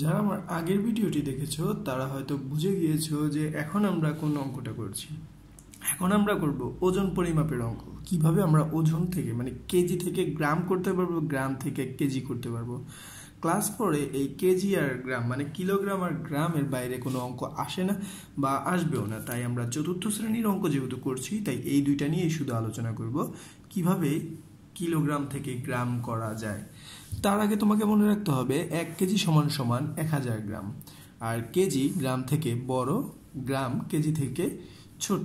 যারা আমার আগের ভিডিওটি দেখেছো তারা হয়তো বুঝে গিয়েছ যে এখন আমরা কোন অঙ্কটা করছি এখন আমরা করব ওজন পরিমাপের অঙ্ক কিভাবে আমরা ওজন থেকে মানে কেজি থেকে গ্রাম করতে পারবো গ্রাম থেকে কেজি করতে পারবো ক্লাস ফোরে এই কেজি আর গ্রাম মানে কিলোগ্রাম আর গ্রামের বাইরে কোনো অঙ্ক আসে না বা আসবেও না তাই আমরা চতুর্থ শ্রেণীর অঙ্ক যেহেতু করছি তাই এই দুইটা নিয়েই শুধু আলোচনা করব কিভাবে কিলোগ্রাম থেকে গ্রাম করা যায় তার আগে তোমাকে মনে রাখতে হবে এক কেজি সমান সমান এক হাজার গ্রাম আর কেজি গ্রাম থেকে বড় গ্রাম কেজি থেকে ছোট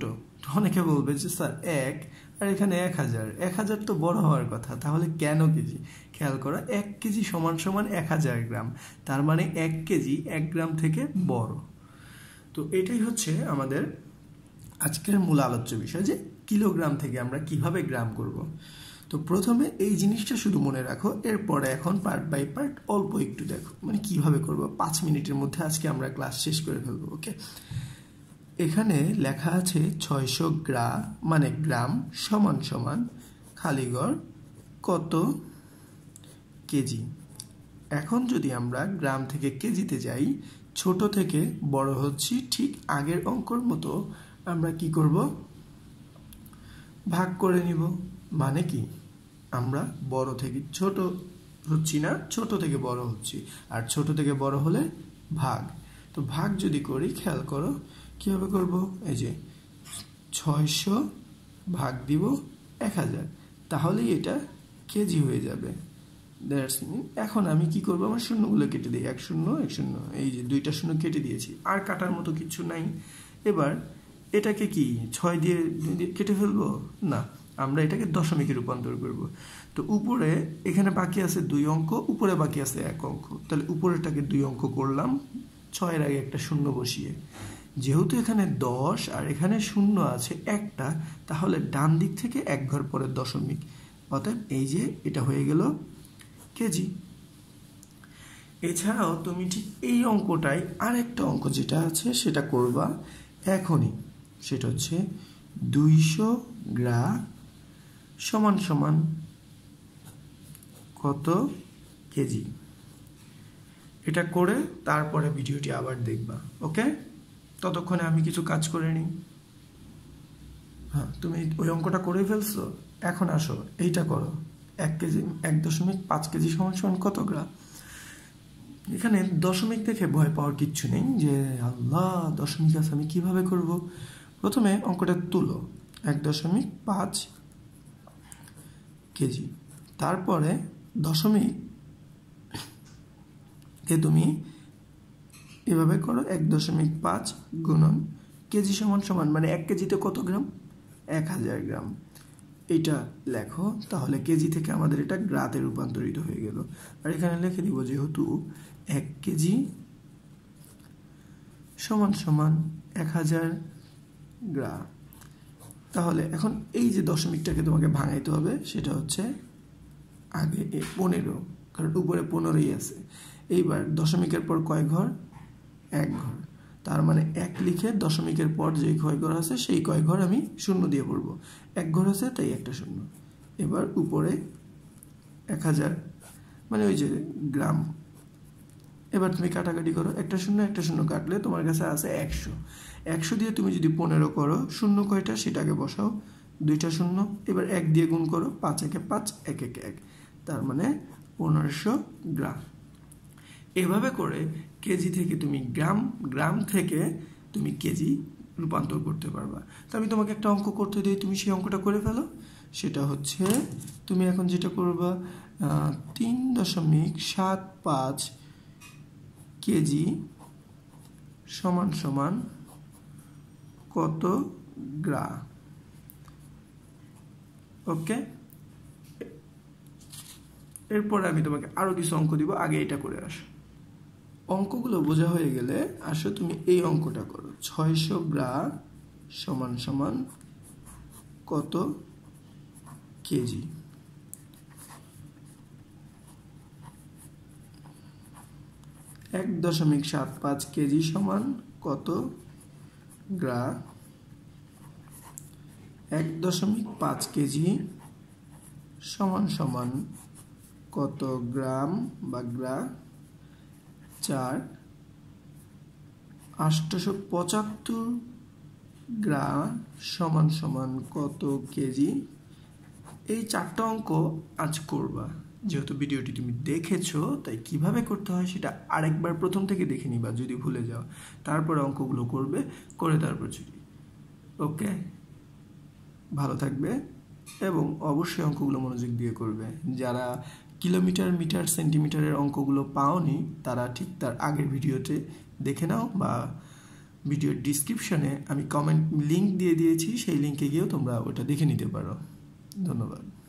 অনেকে বলবে যে স্যার এক আর এখানে এক হাজার এক হাজার তো বড় হওয়ার কথা তাহলে কেন কেজি খেয়াল করা এক কেজি সমান সমান এক হাজার গ্রাম তার মানে এক কেজি এক গ্রাম থেকে বড় তো এটাই হচ্ছে আমাদের আজকের মূল আলোচ্য বিষয় যে কিলোগ্রাম থেকে আমরা কিভাবে গ্রাম করব তো প্রথমে এই জিনিসটা শুধু মনে রাখো এরপরে এখন পার্ট বাই পার্ট অল্প একটু দেখো মানে কিভাবে করবো পাঁচ মিনিটের মধ্যে আজকে আমরা ক্লাস শেষ করে ফেলবো ওকে এখানে লেখা আছে ছয়শো গ্রা মানে গ্রাম সমান সমান খালিগড় কত কেজি এখন যদি আমরা গ্রাম থেকে কেজিতে যাই ছোট থেকে বড় হচ্ছি ঠিক আগের অঙ্কর মতো আমরা কি করব ভাগ করে নিব মানে কি আমরা বড় থেকে ছোট হচ্ছি না ছোট থেকে বড় হচ্ছি আর ছোট থেকে বড় হলে ভাগ তো ভাগ যদি করি খেয়াল করো কীভাবে করব এই যে ছয়শো ভাগ দিব এক হাজার তাহলেই এটা কেজি হয়ে যাবে এখন আমি কি করবো আমার শূন্যগুলো কেটে দিই এক শূন্য এক শূন্য এই যে দুইটা শূন্য কেটে দিয়েছি আর কাটার মতো কিছু নাই এবার এটাকে কি ছয় দিয়ে কেটে ফেলবো না আমরা এটাকে দশমিকে রূপান্তর করব তো উপরে এখানে বাকি আছে দুই অঙ্ক উপরে বাকি আছে এক অঙ্ক তাহলে উপরেরটাকে দুই অঙ্ক করলাম ছয়ের আগে একটা শূন্য বসিয়ে যেহেতু এখানে দশ আর এখানে শূন্য আছে একটা তাহলে ডান দিক থেকে এক ঘর পরে দশমিক অতএব এই যে এটা হয়ে গেল কেজি এছাড়াও তুমি ঠিক এই অঙ্কটাই আরেকটা অঙ্ক যেটা আছে সেটা করবা এখনই সেটা হচ্ছে দুইশো গ্রা সমান সমান কত কেজি এটা করে তারপরে ভিডিওটি আবার দেখবা ওকে ততক্ষণে আমি কিছু কাজ করে নিই হ্যাঁ তুমি ওই অঙ্কটা করে ফেলছো এখন আসো এইটা করো এক কেজি এক দশমিক পাঁচ কেজি সমান সমান কত গ্রাম এখানে দশমিক দেখে ভয় পাওয়ার কিচ্ছু নেই যে আল্লাহ দশমিক আছে আমি কিভাবে করব প্রথমে অঙ্কটা তুলো এক দশমিক পাঁচ কেজি তারপরে দশমিককে তুমি এভাবে করো এক দশমিক পাঁচ গুণন কেজি সমান সমান মানে এক কেজিতে কত গ্রাম এক হাজার গ্রাম এটা লেখো তাহলে কেজি থেকে আমাদের এটা গ্রাতে রূপান্তরিত হয়ে গেল আর এখানে লিখে দিব যেহেতু এক কেজি সমান সমান এক হাজার গ্রাম তাহলে এখন এই যে দশমিকটাকে তোমাকে ভাঙাইতে হবে সেটা হচ্ছে আগে পনেরো কারণ উপরে পনেরোই আছে এইবার দশমিকের পর কয় ঘর এক ঘর তার মানে এক লিখে দশমিকের পর যে কয় ঘর আছে সেই কয় ঘর আমি শূন্য দিয়ে পড়ব এক ঘর আছে তাই একটা শূন্য এবার উপরে এক হাজার মানে ওই যে গ্রাম এবার তুমি কাটাকাটি করো একটা শূন্য একটা শূন্য কাটলে তোমার কাছে আছে একশো একশো দিয়ে তুমি যদি পনেরো করো শূন্য কয়টা সেটাকে বসাও দুইটা শূন্য এবার এক দিয়ে গুণ করো পাঁচ একে পাঁচ এক একে এক তার মানে পনেরোশো গ্রাম এভাবে করে কেজি থেকে তুমি গ্রাম গ্রাম থেকে তুমি কেজি রূপান্তর করতে পারবা তো আমি তোমাকে একটা অঙ্ক করতে দিই তুমি সেই অঙ্কটা করে ফেলো সেটা হচ্ছে তুমি এখন যেটা করবা তিন দশমিক সাত পাঁচ কেজি সমান সমান কত গ্রা ওকে এরপরে আমি তোমাকে আরও কিছু অঙ্ক দিব আগে এটা করে আস অঙ্কগুলো বোঝা হয়ে গেলে আসো তুমি এই অঙ্কটা করো ছয়শো গ্রা সমান সমান কত কেজি এক দশমিক সাত পাঁচ কেজি সমান কত গ্রা এক দশমিক পাঁচ কেজি সমান সমান কত গ্রাম বা গ্রা চার আষ্টশো পঁচাত্তর গ্রা সমান সমান কত কেজি এই চারটা অঙ্ক আজ করবা যেহেতু ভিডিওটি তুমি দেখেছো তাই কিভাবে করতে হয় সেটা আরেকবার প্রথম থেকে দেখে নিবা যদি ভুলে যাও তারপরে অঙ্কগুলো করবে করে তারপর ছুটি ওকে ভালো থাকবে এবং অবশ্যই অঙ্কগুলো মনোযোগ দিয়ে করবে যারা কিলোমিটার মিটার সেন্টিমিটারের অঙ্কগুলো পাওনি তারা ঠিক তার আগের ভিডিওতে দেখে নাও বা ভিডিওর ডিসক্রিপশানে আমি কমেন্ট লিঙ্ক দিয়ে দিয়েছি সেই লিঙ্কে গিয়েও তোমরা ওটা দেখে নিতে পারো ধন্যবাদ